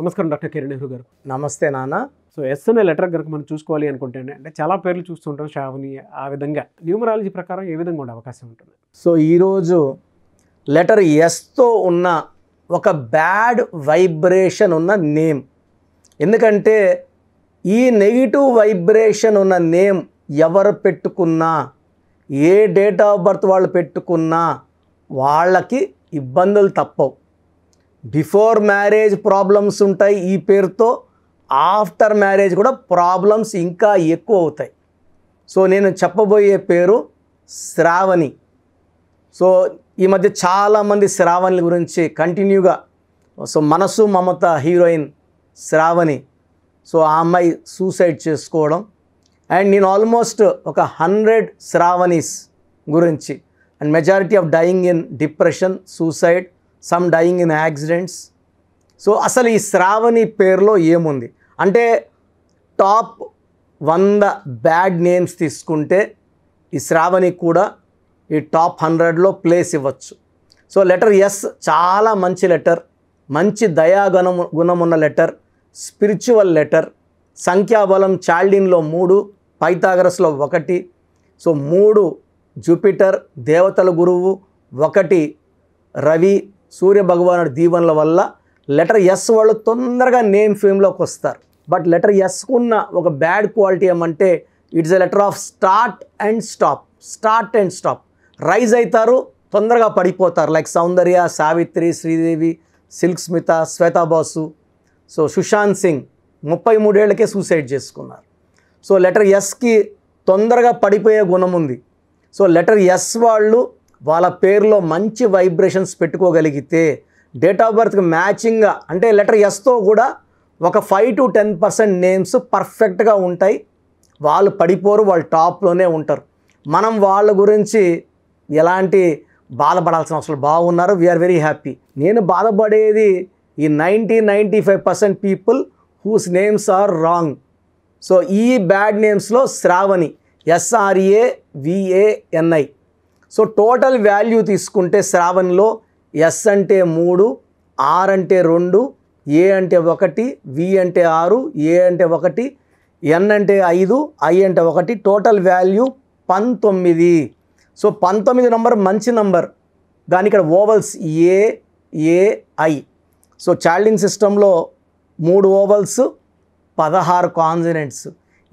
నమస్కారం డాక్టర్ కిరణ్ నెహ్రూ గారు నమస్తే నాన్న సో ఎస్ఎన్ఏ లెటర్ కనుక మనం చూసుకోవాలి అనుకుంటే అంటే చాలా పేర్లు చూస్తుంటాం షావని ఆ విధంగా న్యూమరాలజీ ప్రకారం ఏ విధంగా ఉండే అవకాశం ఉంటుంది సో ఈరోజు లెటర్ ఎస్తో ఉన్న ఒక బ్యాడ్ వైబ్రేషన్ ఉన్న నేమ్ ఎందుకంటే ఈ నెగిటివ్ వైబ్రేషన్ ఉన్న నేమ్ ఎవరు పెట్టుకున్నా ఏ డేట్ ఆఫ్ బర్త్ వాళ్ళు పెట్టుకున్నా వాళ్ళకి ఇబ్బందులు తప్పవు బిఫోర్ మ్యారేజ్ ప్రాబ్లమ్స్ ఉంటాయి ఈ పేరుతో ఆఫ్టర్ మ్యారేజ్ కూడా ప్రాబ్లమ్స్ ఇంకా ఎక్కువ అవుతాయి సో నేను చెప్పబోయే పేరు శ్రావణి సో ఈ మధ్య చాలామంది శ్రావణి గురించి కంటిన్యూగా సో మనసు మమత హీరోయిన్ శ్రావణి సో ఆ అమ్మాయి సూసైడ్ చేసుకోవడం అండ్ నేను ఆల్మోస్ట్ ఒక హండ్రెడ్ శ్రావణీస్ గురించి and majority of dying in depression suicide some dying in accidents so అసలు ఈ శ్రావణి పేరులో ఏముంది అంటే టాప్ వంద బ్యాడ్ నేమ్స్ తీసుకుంటే ఈ శ్రావణి కూడా ఈ టాప్ హండ్రెడ్లో ప్లేస్ ఇవ్వచ్చు సో లెటర్ ఎస్ చాలా మంచి లెటర్ మంచి దయాగుణము గుణమున్న లెటర్ స్పిరిచువల్ లెటర్ సంఖ్యాబలం చాల్డిన్లో మూడు పైతాగరస్లో ఒకటి సో మూడు జూపిటర్ దేవతల గురువు ఒకటి రవి సూర్య భగవానుడి దీవెనల వల్ల లెటర్ ఎస్ వాళ్ళు తొందరగా నేమ్ ఫేమ్లోకి వస్తారు బట్ లెటర్ ఎస్కున్న ఒక బ్యాడ్ క్వాలిటీ ఏమంటే it's a letter of start and stop start and stop rise అవుతారు తొందరగా పడిపోతారు లైక్ సౌందర్య సావిత్రి శ్రీదేవి సిల్క్ స్మిత శ్వేతాబాసు సో సుశాంత్ సింగ్ ముప్పై మూడేళ్లకే సూసైడ్ చేసుకున్నారు సో లెటర్ ఎస్కి తొందరగా పడిపోయే గుణం ఉంది సో లెటర్ ఎస్ వాళ్ళు వాళ్ళ పేరులో మంచి వైబ్రేషన్స్ పెట్టుకోగలిగితే డేట్ ఆఫ్ బర్త్కి మ్యాచింగ్గా అంటే లెటర్ ఎస్తో కూడా ఒక five to ten percent names పర్ఫెక్ట్గా ఉంటాయి వాళ్ళు పడిపోరు వాళ్ళు టాప్లోనే ఉంటారు మనం వాళ్ళ గురించి ఎలాంటి బాధపడాల్సిన అవసరం బాగున్నారు వీఆర్ వెరీ హ్యాపీ నేను బాధపడేది ఈ ninety ninety five percent people whose names are wrong so ఈ బ్యాడ్ నేమ్స్లో Sravani S R A V A N I so total value తీసుకుంటే శ్రావణ్లో ఎస్ అంటే మూడు ఆర్ అంటే రెండు ఏ అంటే ఒకటి వి అంటే ఆరు ఏ అంటే ఒకటి ఎన్ అంటే ఐదు ఐ అంటే ఒకటి టోటల్ వాల్యూ పంతొమ్మిది సో పంతొమ్మిది నంబర్ మంచి నంబర్ దాని ఇక్కడ vowels A I so Chaldean సిస్టంలో మూడు ఓవల్స్ పదహారు కాన్సినెంట్స్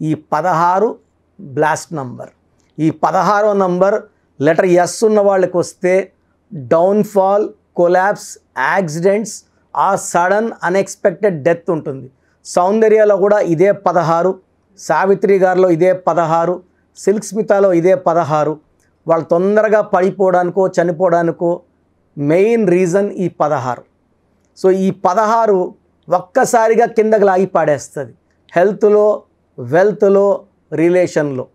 ఈ పదహారు బ్లాస్ట్ నంబర్ ఈ పదహారో నంబర్ లెటర్ ఎస్ ఉన్న వాళ్ళకి వస్తే డౌన్ఫాల్ కొలాబ్స్ యాక్సిడెంట్స్ ఆ సడన్ అన్ఎక్స్పెక్టెడ్ డెత్ ఉంటుంది సౌందర్యలో కూడా ఇదే పదహారు సావిత్రి గారిలో ఇదే పదహారు సిల్క్ స్మితాలో ఇదే పదహారు వాళ్ళు తొందరగా పడిపోవడానికో చనిపోవడానికో మెయిన్ రీజన్ ఈ పదహారు సో ఈ పదహారు ఒక్కసారిగా కిందకు లాగి పాడేస్తుంది హెల్త్లో వెల్త్లో రిలేషన్లో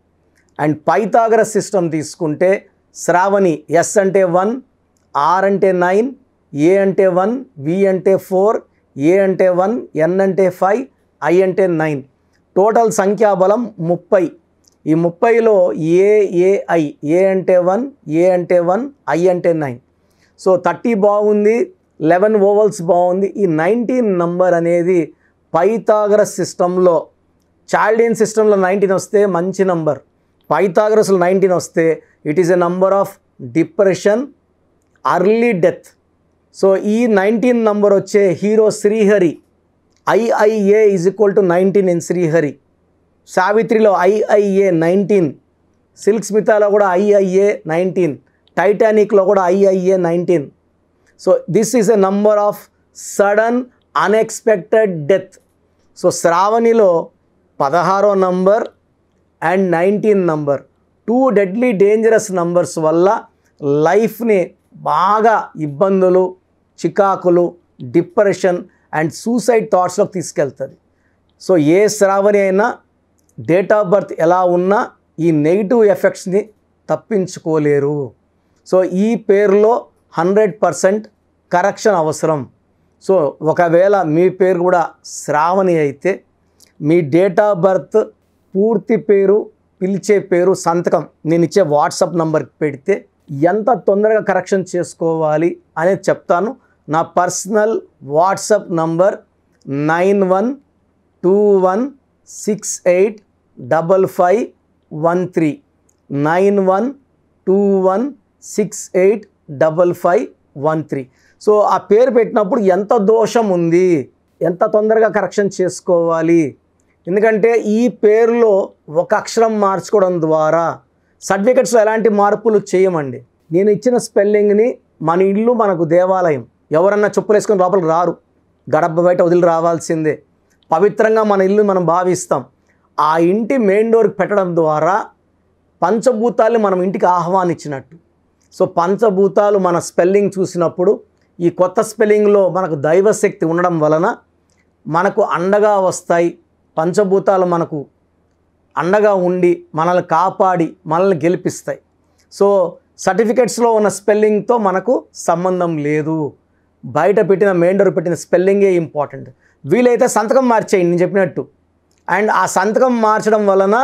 అండ్ పైతాగర సిస్టమ్ తీసుకుంటే శ్రావణి ఎస్ అంటే వన్ ఆర్ అంటే నైన్ ఏ అంటే వన్ వి అంటే ఫోర్ ఏ అంటే వన్ ఎన్ అంటే ఫైవ్ ఐ అంటే నైన్ టోటల్ సంఖ్యాబలం ముప్పై ఈ ముప్పైలో ఏఏఐ ఏ అంటే వన్ ఏ అంటే వన్ ఐ అంటే నైన్ సో థర్టీ బాగుంది లెవెన్ ఓవల్స్ బాగుంది ఈ నైన్టీన్ నంబర్ అనేది పైతాగరస్ సిస్టంలో చైల్డ్ ఇన్ సిస్టంలో నైన్టీన్ వస్తే మంచి నంబర్ పైథాగరస్లు నైన్టీన్ వస్తే it is a number of depression early death so ఈ నైన్టీన్ నంబర్ వచ్చే హీరో శ్రీహరి ఐఐఏ is equal to nineteen in Srihari సావిత్రిలో ఐఐఏ నైన్టీన్ సిల్క్ స్మితాలో కూడా ఐఐఏ నైన్టీన్ టైటానిక్లో కూడా ఐఐఏ nineteen so this is a number of sudden unexpected death so శ్రావణిలో పదహారో number and nineteen number two deadly dangerous numbers వల్ల లైఫ్ని బాగా ఇబ్బందులు చికాకులు డిప్రెషన్ అండ్ సూసైడ్ థాట్స్లోకి తీసుకెళ్తుంది సో ఏ శ్రావణి అయినా డేట్ ఆఫ్ బర్త్ ఎలా ఉన్నా ఈ నెగిటివ్ ఎఫెక్ట్స్ని తప్పించుకోలేరు సో ఈ పేరులో హండ్రెడ్ పర్సెంట్ కరెక్షన్ అవసరం సో ఒకవేళ మీ పేరు కూడా శ్రావణి అయితే మీ డేట్ ఆఫ్ బర్త్ పూర్తి పేరు పిలిచే పేరు సంతకం నేను ఇచ్చే వాట్సాప్ నంబర్కి పెడితే ఎంత తొందరగా కరెక్షన్ చేసుకోవాలి అనేది చెప్తాను నా personal WhatsApp number nine one two one six eight double five one three nine one two one six eight double five one three so ఆ పేరు పెట్టినప్పుడు ఎంత దోషం ఉంది ఎంత తొందరగా కరెక్షన్ చేసుకోవాలి ఎందుకంటే ఈ పేరులో ఒక అక్షరం మార్చుకోవడం ద్వారా సర్టిఫికెట్స్లో ఎలాంటి మార్పులు చేయమండి నేను ఇచ్చిన స్పెల్లింగ్ని మన ఇల్లు మనకు దేవాలయం ఎవరన్నా చెప్పులు వేసుకొని లోపలికి రారు గడప బయట వదిలి రావాల్సిందే పవిత్రంగా మన ఇల్లు మనం భావిస్తాం ఆ ఇంటి మెయిన్ డోర్కి పెట్టడం ద్వారా పంచభూతాలు మనం ఇంటికి ఆహ్వానించినట్టు సో పంచభూతాలు మన స్పెల్లింగ్ చూసినప్పుడు ఈ కొత్త స్పెల్లింగ్లో మనకు దైవశక్తి ఉండడం వలన మనకు అండగా వస్తాయి పంచభూతాలు మనకు అండగా ఉండి మనల్ని కాపాడి మనల్ని గెలిపిస్తాయి సో సర్టిఫికెట్స్లో ఉన్న స్పెల్లింగ్తో మనకు సంబంధం లేదు బయట పెట్టిన మెయిండర్ పెట్టిన స్పెల్లింగే ఇంపార్టెంట్ వీలైతే సంతకం మార్చేయండి నేను చెప్పినట్టు అండ్ ఆ సంతకం మార్చడం వలన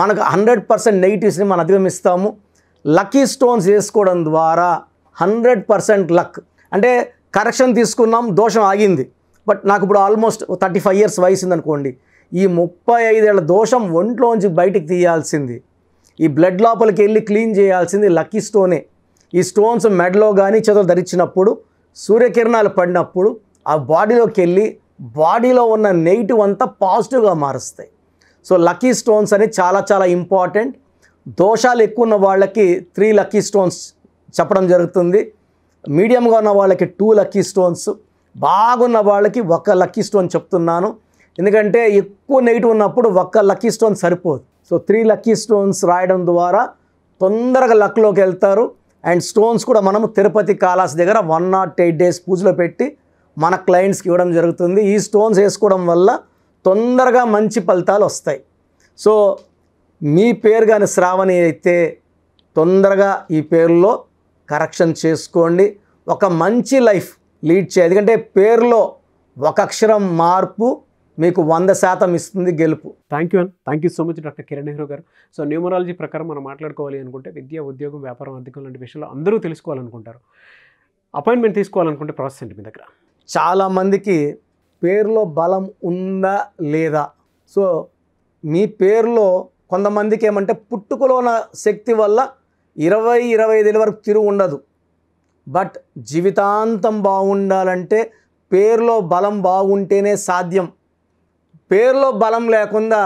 మనకు హండ్రెడ్ పర్సెంట్ నెగిటివ్స్ని మనం అధిగమిస్తాము లక్కీ స్టోన్స్ వేసుకోవడం ద్వారా హండ్రెడ్ పర్సెంట్ లక్ అంటే కరెక్షన్ తీసుకున్నాం దోషం ఆగింది బట్ నాకు ఇప్పుడు ఆల్మోస్ట్ థర్టీ ఫైవ్ ఇయర్స్ వయసు ఉందనుకోండి ఈ ముప్పై ఐదేళ్ల దోషం ఒంట్లోంచి బయటికి తీయాల్సింది ఈ బ్లడ్ లోపలికి వెళ్ళి క్లీన్ చేయాల్సింది లక్కీ స్టోనే ఈ స్టోన్స్ మెడలో కానీ చేతులు ధరించినప్పుడు సూర్యకిరణాలు పడినప్పుడు ఆ బాడీలోకి వెళ్ళి బాడీలో ఉన్న నెగిటివ్ అంతా పాజిటివ్గా మారుస్తాయి సో లక్కీ స్టోన్స్ అనేది చాలా చాలా ఇంపార్టెంట్ దోషాలు ఎక్కువ ఉన్న వాళ్ళకి త్రీ లక్కీ స్టోన్స్ చెప్పడం జరుగుతుంది మీడియంగా ఉన్న వాళ్ళకి టూ లక్కీ స్టోన్స్ బాగున్న వాళ్ళకి ఒక లక్కీ స్టోన్ చెప్తున్నాను ఎందుకంటే ఎక్కువ నెగిటివ్ ఉన్నప్పుడు ఒక్క లక్కీ స్టోన్ సరిపోదు సో త్రీ లక్కీ స్టోన్స్ రాయడం ద్వారా తొందరగా లక్లోకి వెళ్తారు అండ్ స్టోన్స్ కూడా మనము తిరుపతి కాలాస్ దగ్గర వన్ నాట్ ఎయిట్ డేస్ పూజలో పెట్టి మన క్లయింట్స్కి ఇవ్వడం జరుగుతుంది ఈ స్టోన్స్ వేసుకోవడం వల్ల తొందరగా మంచి ఫలితాలు వస్తాయి సో మీ పేరు కానీ శ్రావణి అయితే తొందరగా ఈ పేరులో కరెక్షన్ చేసుకోండి ఒక మంచి లైఫ్ లీడ్ చేయాలి ఎందుకంటే పేరులో ఒక అక్షరం మార్పు మీకు వంద శాతం ఇస్తుంది గెలుపు thank you thank you so much doctor Kiran Nehru garu so numerology ప్రకారం మనం మాట్లాడుకోవాలి అనుకుంటే విద్య ఉద్యోగం వ్యాపారం అధికం లాంటి విషయాలు అందరూ తెలుసుకోవాలనుకుంటారు అపాయింట్మెంట్ తీసుకోవాలనుకుంటే ప్రాసెస్ ఏంటి మీ దగ్గర చాలామందికి పేరులో బలం ఉందా లేదా సో మీ పేరులో కొంతమందికి ఏమంటే పుట్టుకలోన శక్తి వల్ల ఇరవై ఇరవై ఐదుల వరకు తిరుగు ఉండదు బట్ జీవితాంతం బాగుండాలంటే పేరులో బలం బాగుంటేనే సాధ్యం పేర్లో బలం లేకుండా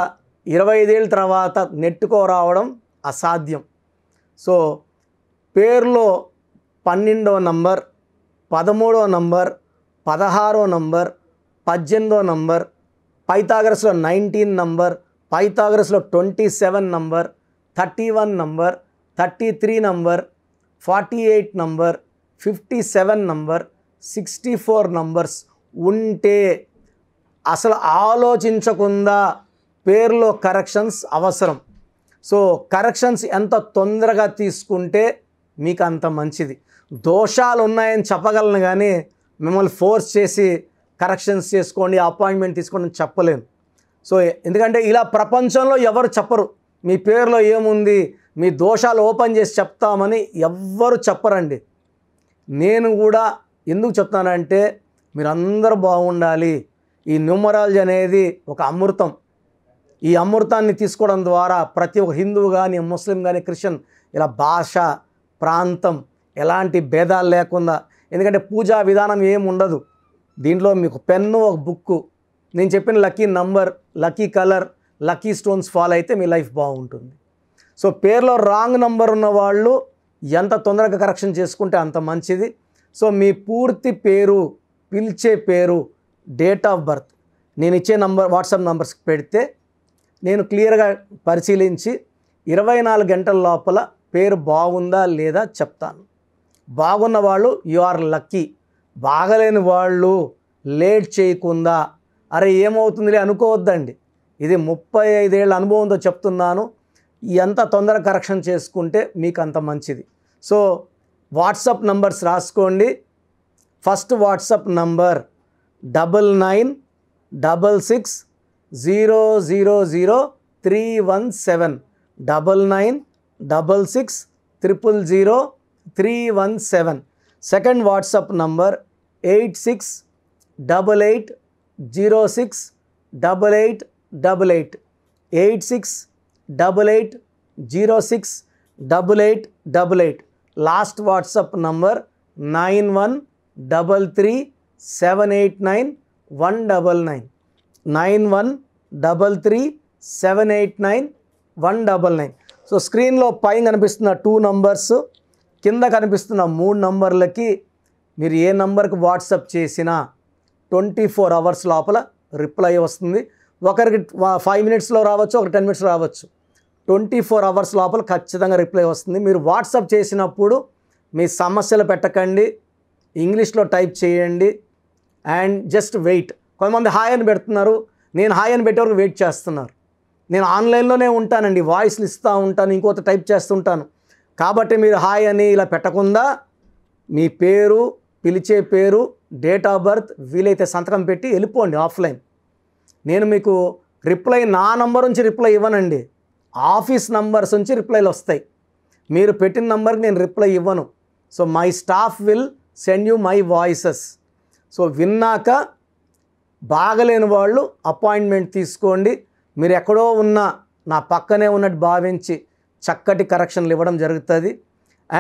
ఇరవై ఐదేళ్ళ తర్వాత నెట్టుకోరావడం అసాధ్యం సో పేర్లో పన్నెండో నంబర్ పదమూడో నంబర్ పదహారో నంబర్ పద్దెనిమిదో నంబర్ పైథాగరస్లో నైన్టీన్ నంబర్ పైథాగరస్లో twenty seven number thirty one number thirty three number forty eight number fifty seven number sixty four numbers ఉంటే అసలు ఆలోచించకుండా పేర్లో కరెక్షన్స్ అవసరం సో కరెక్షన్స్ ఎంత తొందరగా తీసుకుంటే మీకు అంత మంచిది దోషాలు ఉన్నాయని చెప్పగలను కానీ మిమ్మల్ని ఫోర్స్ చేసి కరెక్షన్స్ చేసుకోండి అపాయింట్మెంట్ తీసుకోండి చెప్పలేను సో ఎందుకంటే ఇలా ప్రపంచంలో ఎవరు చెప్పరు మీ పేరులో ఏముంది మీ దోషాలు ఓపెన్ చేసి చెప్తామని ఎవ్వరు చెప్పరండి నేను కూడా ఎందుకు చెప్తానంటే మీరందరూ బాగుండాలి ఈ న్యూమరాలజీ అనేది ఒక అమృతం ఈ అమృతాన్ని తీసుకోవడం ద్వారా ప్రతి ఒక్క హిందువు కానీ ముస్లిం కానీ క్రిస్టియన్ ఇలా భాష ప్రాంతం ఎలాంటి భేదాలు లేకుండా ఎందుకంటే పూజా విధానం ఏమి ఉండదు దీంట్లో మీకు పెన్ను ఒక బుక్ నేను చెప్పిన lucky number lucky colour lucky stones follow అయితే మీ లైఫ్ బాగుంటుంది సో పేర్లో రాంగ్ నంబర్ ఉన్న వాళ్ళు ఎంత తొందరగా కరెక్షన్ చేసుకుంటే అంత మంచిది సో మీ పూర్తి పేరు పిలిచే పేరు డేట్ ఆఫ్ బర్త్ నేను ఇచ్చే నంబర్ వాట్సాప్ నంబర్స్ పెడితే నేను క్లియర్గా పరిశీలించి ఇరవై నాలుగు గంటల లోపల పేరు బాగుందా లేదా చెప్తాను బాగున్న వాళ్ళు యు ఆర్ లక్కీ బాగలేని వాళ్ళు లేట్ చేయకుండా అరే ఏమవుతుందిలే అనుకోవద్దండి ఇది ముప్పై ఐదేళ్ళ అనుభవంతో చెప్తున్నాను ఎంత తొందర కరెక్షన్ చేసుకుంటే మీకు అంత మంచిది సో వాట్సాప్ నంబర్స్ రాసుకోండి first WhatsApp number double nine double six zero zero zero three one seven double nine double six triple zero three one seven. Second WhatsApp number eight six double eight zero six double eight double eight eight six double eight zero six double eight double eight. Last WhatsApp number nine one double three seven eight nine one double nine nine one double three seven eight nine one double nine so స్క్రీన్లో పైన కనిపిస్తున్న two numbers కింద కనిపిస్తున్న మూడు నంబర్లకి మీరు ఏ నంబర్కి WhatsApp చేసినా twenty four hours లోపల రిప్లై వస్తుంది ఒకరికి ఫైవ్ మినిట్స్లో రావచ్చు ఒక టెన్ మినిట్స్ రావచ్చు ట్వంటీ ఫోర్ అవర్స్ లోపల ఖచ్చితంగా రిప్లై వస్తుంది మీరు వాట్సప్ చేసినప్పుడు మీ సమస్యలు పెట్టకండి ఇంగ్లీష్లో టైప్ చేయండి అండ్ జస్ట్ వెయిట్ కొంతమంది హాయ్ అని పెడుతున్నారు నేను హాయ్ అని పెట్టేవరకు వెయిట్ చేస్తున్నారు నేను ఆన్లైన్లోనే ఉంటానండి వాయిస్లు ఇస్తూ ఉంటాను ఇంకోత టైప్ చేస్తుంటాను కాబట్టి మీరు హాయ్ అని ఇలా పెట్టకుండా మీ పేరు పిలిచే పేరు డేట్ ఆఫ్ బర్త్ వీలైతే సంతకం పెట్టి వెళ్ళిపోండి ఆఫ్లైన్ నేను మీకు రిప్లై నా నంబర్ నుంచి రిప్లై ఇవ్వనండి ఆఫీస్ నంబర్స్ నుంచి రిప్లైలు వస్తాయి మీరు పెట్టిన నంబర్కి నేను రిప్లై ఇవ్వను so my staff will send you my voices so విన్నాక బాగలేని వాళ్ళు అపాయింట్మెంట్ తీసుకోండి మీరు ఎక్కడో ఉన్న నా పక్కనే ఉన్నట్టు భావించి చక్కటి కరెక్షన్లు ఇవ్వడం జరుగుతుంది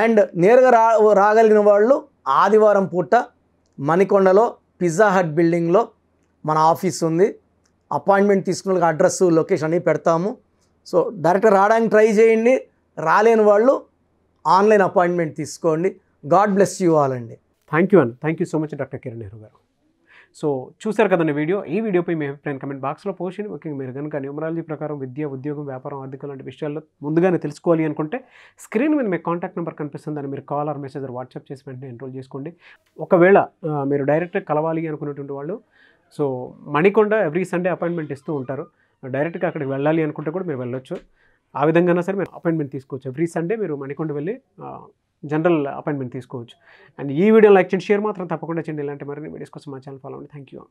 అండ్ నేరుగా రా రాగలిగిన వాళ్ళు ఆదివారం పూట మణికొండలో పిజ్జా హట్ బిల్డింగ్లో మన ఆఫీస్ ఉంది అపాయింట్మెంట్ తీసుకున్న అడ్రస్ లొకేషన్ అన్నీ పెడతాము సో డైరెక్ట్గా రావడానికి ట్రై చేయండి రాలేని వాళ్ళు ఆన్లైన్ అపాయింట్మెంట్ తీసుకోండి గాడ్ బ్లెస్ యూ ఆల్ అండి thank you and thank you so much doctor Kiran Nehru garu so చూశారు కదండి వీడియో ఈ వీడియోపై మీ అభిప్రాయం కమెంట్ బాక్స్లో పోషన్ ముఖ్యంగా మీరు కనుక న్యూమరాలజీ ప్రకారం విద్య ఉద్యోగం వ్యాపారం ఆర్థిక లాంటి విషయాల్లో ముందుగానే తెలుసుకోవాలి అనుకుంటే స్క్రీన్ మీద మీకు కాంటాక్ట్ నెంబర్ కనిపిస్తుంది దాన్ని మీరు కాల్ ఆర్ మెసేజ్ వాట్సాప్ చేసి వెంటనే ఎన్రోల్ చేసుకోండి ఒకవేళ మీరు డైరెక్ట్గా కలవాలి అనుకునేటువంటి వాళ్ళు so Manikonda every Sunday appointment ఇస్తూ ఉంటారు డైరెక్ట్గా అక్కడికి వెళ్ళాలి అనుకుంటే కూడా మీరు వెళ్ళొచ్చు ఆ విధంగా సరే మీరు అపాయింట్మెంట్ తీసుకోవచ్చు ఎవ్రీ సండే మీరు మణికొండ వెళ్ళి జనరల్ అపాయింట్మెంట్ తీసుకోవచ్చు అండ్ ఈ వీడియో లైక్ చేయండి షేర్ మాత్రం తప్పకుండా చేయండి ఇలాంటి మరిన్ని వీడియోస్ కోసం మా ఛానల్ ఫాలో అవ్వండి థ్యాంక్ యూ